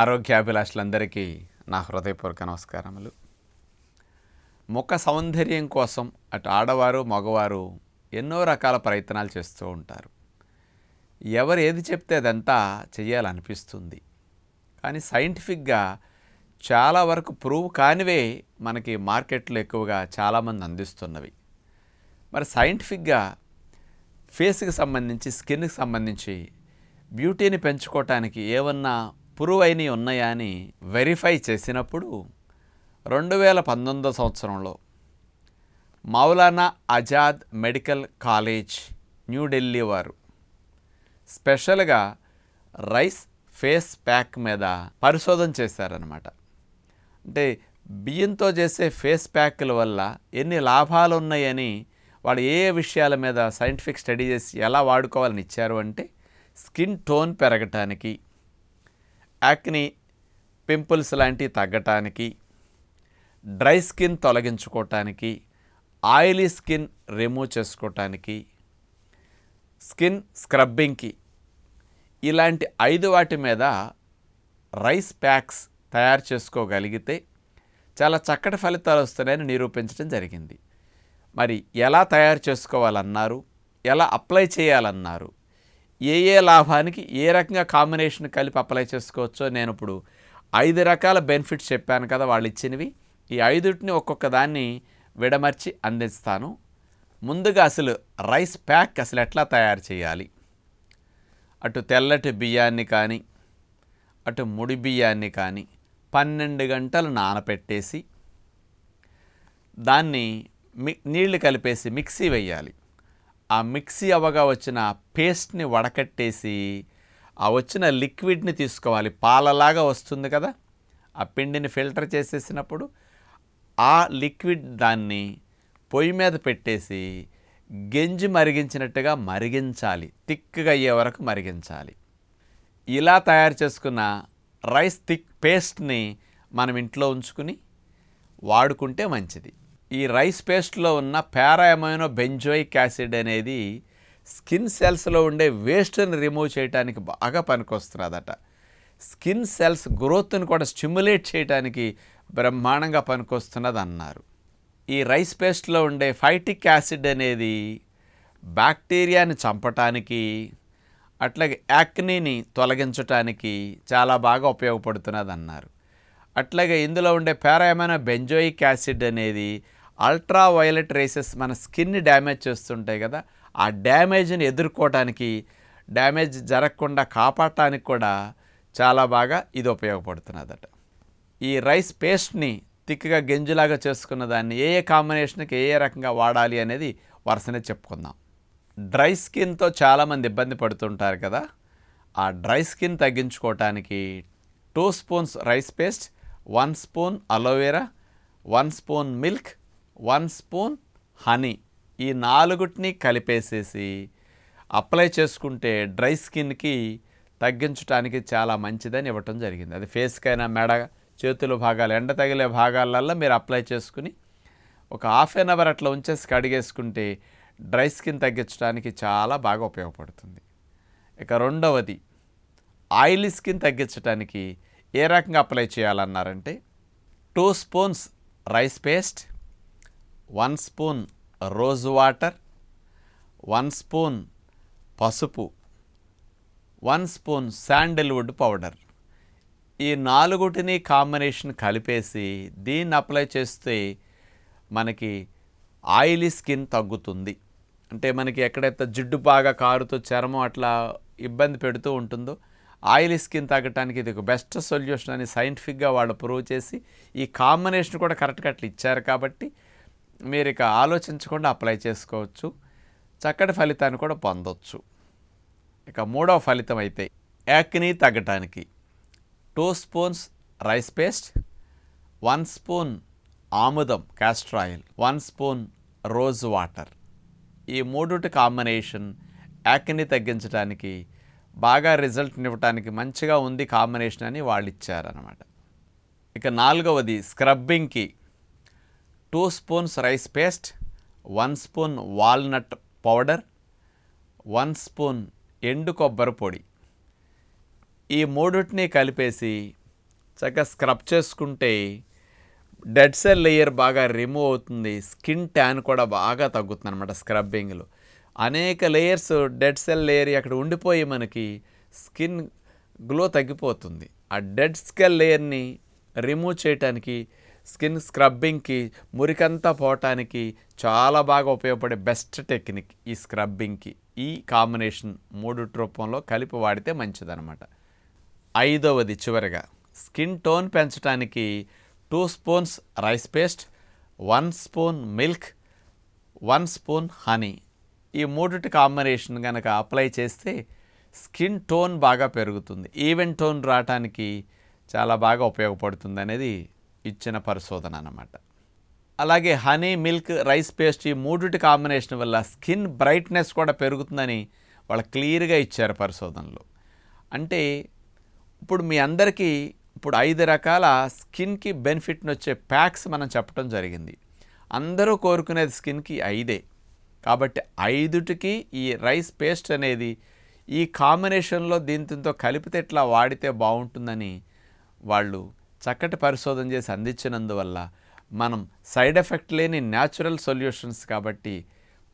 ఆరోగ్యాభిలాషులందరికీ నా హృదయపూర్వక నమస్కారములు ముఖ సౌందర్యం కోసం అటు ఆడవారు మగవారు ఎన్నో రకాల ప్రయత్నాలు చేస్తూ ఉంటారు ఎవరు ఏది చెప్తే అదంతా చేయాలనిపిస్తుంది కానీ సైంటిఫిక్గా చాలా వరకు ప్రూవ్ కానివే మనకి మార్కెట్లో ఎక్కువగా చాలామంది అందిస్తున్నవి మరి సైంటిఫిక్గా ఫేస్కి సంబంధించి స్కిన్కి సంబంధించి బ్యూటీని పెంచుకోవటానికి ఏమన్నా ప్రూవ్ అయినవి ఉన్నాయా అని వెరిఫై చేసినప్పుడు రెండు వేల పంతొమ్మిదో సంవత్సరంలో మౌలానా ఆజాద్ మెడికల్ కాలేజ్ న్యూఢిల్లీ వారు స్పెషల్గా రైస్ ఫేస్ ప్యాక్ మీద పరిశోధన చేశారనమాట అంటే బియ్యంతో చేసే ఫేస్ ప్యాక్ల వల్ల ఎన్ని లాభాలు ఉన్నాయని వాళ్ళు ఏ విషయాల మీద సైంటిఫిక్ స్టడీ చేసి ఎలా వాడుకోవాలని ఇచ్చారు అంటే స్కిన్ టోన్ పెరగటానికి యాక్ని పింపుల్స్ లాంటివి తగ్గటానికి డ్రై స్కిన్ తొలగించుకోవటానికి ఆయిలీ స్కిన్ రిమూవ్ చేసుకోవటానికి స్కిన్ స్క్రబ్బింగ్కి ఇలాంటి ఐదు వాటి మీద రైస్ ప్యాక్స్ తయారు చేసుకోగలిగితే చాలా చక్కటి ఫలితాలు వస్తున్నాయని నిరూపించడం జరిగింది మరి ఎలా తయారు చేసుకోవాలన్నారు ఎలా అప్లై చేయాలన్నారు ఏ ఏ లాభానికి ఏ రకంగా కాంబినేషన్ కలిపి అప్లై చేసుకోవచ్చో నేను ఇప్పుడు ఐదు రకాల బెనిఫిట్స్ చెప్పాను కదా వాళ్ళు ఇచ్చినవి ఈ ఐదుటిని ఒక్కొక్క దాన్ని విడమర్చి అందిస్తాను ముందుగా అసలు రైస్ ప్యాక్ అసలు ఎట్లా తయారు చేయాలి అటు తెల్లటి బియ్యాన్ని కానీ అటు ముడి బియ్యాన్ని కానీ పన్నెండు గంటలు నానపెట్టేసి దాన్ని మి నీళ్లు కలిపేసి మిక్సీ వేయాలి ఆ మిక్సీ అవగా వచ్చిన పేస్ట్ని వడకట్టేసి ఆ వచ్చిన లిక్విడ్ని తీసుకోవాలి పాలలాగా వస్తుంది కదా ఆ పిండిని ఫిల్టర్ చేసేసినప్పుడు ఆ లిక్విడ్ దాన్ని పొయ్యి మీద పెట్టేసి గెంజి మరిగించినట్టుగా మరిగించాలి థిక్గా అయ్యే వరకు మరిగించాలి ఇలా తయారు చేసుకున్న రైస్ థిక్ పేస్ట్ని మనం ఇంట్లో ఉంచుకుని వాడుకుంటే మంచిది ఈ రైస్ పేస్ట్లో ఉన్న పారాయమైనో బెంజోయిక్ యాసిడ్ అనేది స్కిన్ సెల్స్లో ఉండే వేస్ట్ని రిమూవ్ చేయడానికి బాగా పనికొస్తున్నదట స్కిన్ సెల్స్ గ్రోత్ని కూడా స్టిమ్యులేట్ చేయడానికి బ్రహ్మాండంగా పనికొస్తున్నది అన్నారు ఈ రైస్ పేస్ట్లో ఉండే ఫైటిక్ యాసిడ్ అనేది బ్యాక్టీరియాని చంపటానికి అట్లాగే యాక్నీని తొలగించటానికి చాలా బాగా ఉపయోగపడుతున్నది అన్నారు అట్లాగే ఇందులో ఉండే పారాయమైన బెంజోయిక్ యాసిడ్ అనేది అల్ట్రా వైలెట్ రేసెస్ మన స్కిన్ని డ్యామేజ్ చేస్తుంటాయి కదా ఆ డ్యామేజ్ని ఎదుర్కోవటానికి డ్యామేజ్ జరగకుండా కాపాడటానికి కూడా చాలా బాగా ఇది ఉపయోగపడుతున్నదట ఈ రైస్ పేస్ట్ని తిక్కగా గెంజులాగా చేసుకున్న దాన్ని ఏ ఏ కాంబినేషన్కి ఏ ఏ రకంగా వాడాలి అనేది వరుసనే చెప్పుకుందాం డ్రై స్కిన్తో చాలామంది ఇబ్బంది పడుతుంటారు కదా ఆ డ్రై స్కిన్ తగ్గించుకోవటానికి two spoons rice paste one spoon aloe vera one spoon milk one spoon honey ఈ నాలుగుటిని కలిపేసేసి అప్లై చేసుకుంటే డ్రై స్కిన్కి తగ్గించడానికి చాలా మంచిదని ఇవ్వటం జరిగింది అది ఫేస్కైనా మెడ చేతుల భాగాలు ఎండ తగిలే భాగాలల్లో మీరు అప్లై చేసుకుని ఒక హాఫ్ అన్ అవర్ అట్లా ఉంచేసి కడిగేసుకుంటే డ్రై స్కిన్ తగ్గించడానికి చాలా బాగా ఉపయోగపడుతుంది ఇక రెండవది ఆయిలీ స్కిన్ తగ్గించడానికి ఏ రకంగా అప్లై చేయాలన్నారంటే two spoons rice paste one spoon rose water one spoon పసుపు వన్ స్పూన్ శాండిల్వుడ్ పౌడర్ ఈ నాలుగుటిని కాంబినేషన్ కలిపేసి దీన్ని అప్లై చేస్తే మనకి ఆయిలీ స్కిన్ తగ్గుతుంది అంటే మనకి ఎక్కడైతే జిడ్డు బాగా కారుతూ చర్మం అట్లా ఇబ్బంది పెడుతూ ఉంటుందో ఆయిలీ స్కిన్ తగ్గటానికి ఇది ఒక బెస్ట్ సొల్యూషన్ అని సైంటిఫిక్గా వాళ్ళు ప్రూవ్ చేసి ఈ కాంబినేషన్ కూడా కరెక్ట్గా అట్లా ఇచ్చారు కాబట్టి మీరు ఇక ఆలోచించకుండా అప్లై చేసుకోవచ్చు చక్కటి ఫలితాన్ని కూడా పొందవచ్చు ఇక మూడవ ఫలితం అయితే యాక్ని తగ్గటానికి two spoons rice paste one spoon ఆముదం castor oil one spoon rose water ఈ మూడుటి కాంబినేషన్ యాక్ని తగ్గించడానికి బాగా రిజల్ట్ ఇవ్వటానికి మంచిగా ఉంది కాంబినేషన్ అని వాళ్ళు ఇచ్చారనమాట ఇక నాలుగవది స్క్రబ్బింగ్కి two spoons rice paste one spoon walnut powder one spoon ఎండు కొబ్బరి పొడి ఈ మూడుటిని కలిపేసి చక్కగా స్క్రబ్ చేసుకుంటే డెడ్ సెల్ లేయర్ బాగా రిమూవ్ అవుతుంది స్కిన్ ట్యాన్ కూడా బాగా తగ్గుతుంది అనమాట స్క్రబ్బింగ్లో అనేక లేయర్స్ డెడ్ సెల్ లేయర్ అక్కడ ఉండిపోయి మనకి స్కిన్ గ్లో తగ్గిపోతుంది ఆ డెడ్ స్కెల్ లేయర్ని రిమూవ్ చేయటానికి స్కిన్ స్క్రబ్బింగ్కి మురికంతా పోవటానికి చాలా బాగా ఉపయోగపడే బెస్ట్ టెక్నిక్ ఈ స్క్రబ్బింగ్కి ఈ కాంబినేషన్ మూడు రూపంలో కలిపి వాడితే మంచిదన్నమాట ఐదవది చివరిగా స్కిన్ టోన్ పెంచడానికి two spoons rice paste one spoon milk one spoon honey ఈ మూడిటి కాంబినేషన్ కనుక అప్లై చేస్తే స్కిన్ టోన్ బాగా పెరుగుతుంది ఈవెన్ టోన్ రావటానికి చాలా బాగా ఉపయోగపడుతుంది అనేది ఇచ్చిన పరిశోధన అన్నమాట అలాగే హనీ మిల్క్ రైస్ పేస్ట్ ఈ మూడిటి కాంబినేషన్ వల్ల స్కిన్ బ్రైట్నెస్ కూడా పెరుగుతుందని వాళ్ళు క్లియర్గా ఇచ్చారు పరిశోధనలో అంటే ఇప్పుడు మీ అందరికీ ఇప్పుడు ఐదు రకాల స్కిన్కి బెనిఫిట్ని వచ్చే ప్యాక్స్ మనం చెప్పడం జరిగింది అందరూ కోరుకునేది స్కిన్కి ఐదే కాబట్టి ఐదుటికి ఈ రైస్ పేస్ట్ అనేది ఈ కాంబినేషన్లో దీంతో కలిపితే ఎట్లా వాడితే బాగుంటుందని వాళ్ళు చక్కటి పరిశోధన చేసి అందించినందువల్ల మనం సైడ్ ఎఫెక్ట్ లేని న్యాచురల్ సొల్యూషన్స్ కాబట్టి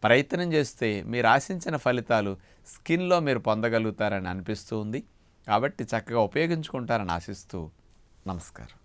ప్రయత్నం చేస్తే మీరు ఆశించిన ఫలితాలు స్కిన్లో మీరు పొందగలుగుతారని అనిపిస్తూ ఉంది కాబట్టి చక్కగా ఉపయోగించుకుంటారని ఆశిస్తూ నమస్కారం